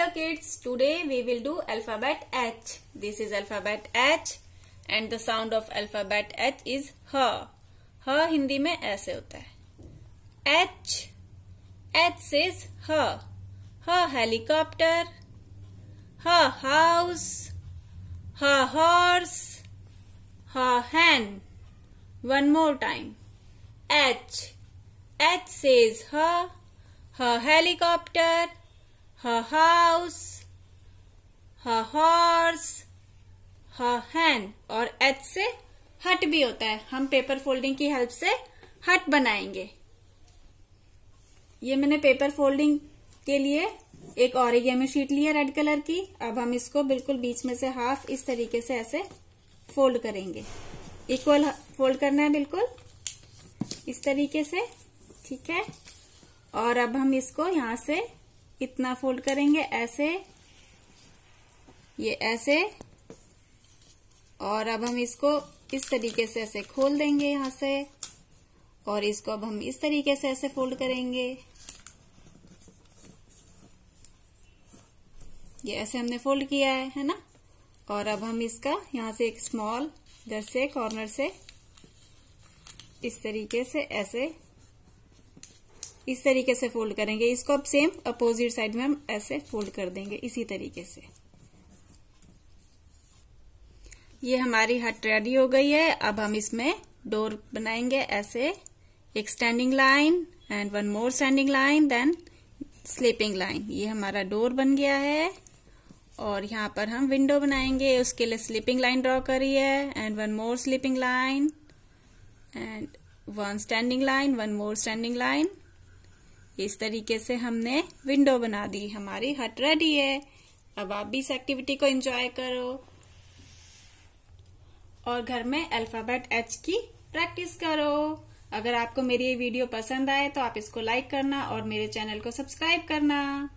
Hello kids, today we will do alphabet H. This is alphabet H and the sound of alphabet H is H. H Hindi में ऐसे होता है H, H says H. H helicopter, H house, H horse, H hen. One more time. H, H says H, H helicopter, her house, her horse, her hen और h से हट भी होता है हम पेपर फोल्डिंग की हेल्प से हट बनाएंगे ये मैंने पेपर फोल्डिंग के लिए एक और शीट ली है रेड कलर की अब हम इसको बिल्कुल बीच में से हाफ इस तरीके से ऐसे फोल्ड करेंगे इक्वल फोल्ड करना है बिल्कुल इस तरीके से ठीक है और अब हम इसको यहां से इतना फोल्ड करेंगे ऐसे ये ऐसे और अब हम इसको इस तरीके से ऐसे खोल देंगे यहां से और इसको अब हम इस तरीके से ऐसे फोल्ड करेंगे ये ऐसे हमने फोल्ड किया है है ना और अब हम इसका यहां से एक स्मॉल इधर से कॉर्नर से इस तरीके से ऐसे इस तरीके से फोल्ड करेंगे इसको अब सेम अपोजिट साइड में हम ऐसे फोल्ड कर देंगे इसी तरीके से ये हमारी हट रेडी हो गई है अब हम इसमें डोर बनाएंगे ऐसे एक standing line and one more standing line then sleeping line ये हमारा डोर बन गया है और यहां पर हम विंडो बनाएंगे उसके लिए स्लीपिंग लाइन ड्रॉ करी है and one more sleeping line and one standing line one more standing line इस तरीके से हमने विंडो बना दी हमारी हट रेडी है अब आप भी इस एक्टिविटी को एंजॉय करो और घर में अल्फाबेट एच की प्रैक्टिस करो अगर आपको मेरी ये वीडियो पसंद आए तो आप इसको लाइक करना और मेरे चैनल को सब्सक्राइब करना